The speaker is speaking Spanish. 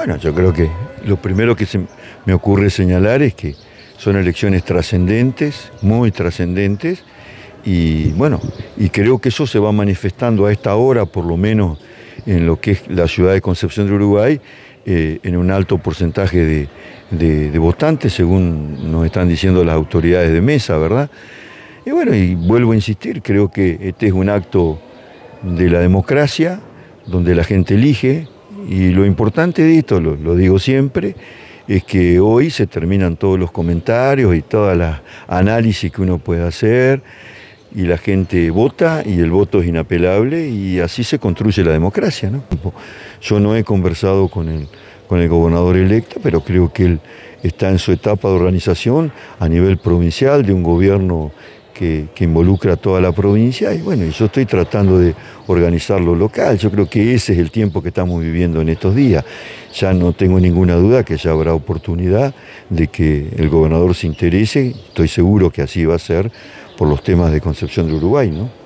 Bueno, yo creo que lo primero que me ocurre señalar es que son elecciones trascendentes, muy trascendentes, y bueno, y creo que eso se va manifestando a esta hora, por lo menos en lo que es la ciudad de Concepción de Uruguay, eh, en un alto porcentaje de, de, votantes, según nos están diciendo las autoridades de mesa, ¿verdad? Y bueno, y vuelvo a insistir, creo que este es un acto de la democracia, donde la gente elige, y lo importante de esto, lo, digo siempre, es que hoy se terminan todos los comentarios y todas las análisis que uno puede hacer y la gente vota y el voto es inapelable y así se construye la democracia. Yo no he conversado con el, con el gobernador electo, pero creo que él está en su etapa de organización a nivel provincial de un gobierno que, involucra a toda la provincia y bueno, yo estoy tratando de organizarlo local, yo creo que ese es el tiempo que estamos viviendo en estos días. Ya no tengo ninguna duda que ya habrá oportunidad de que el gobernador se interese, estoy seguro que así va a ser por los temas de Concepción de Uruguay, ¿no?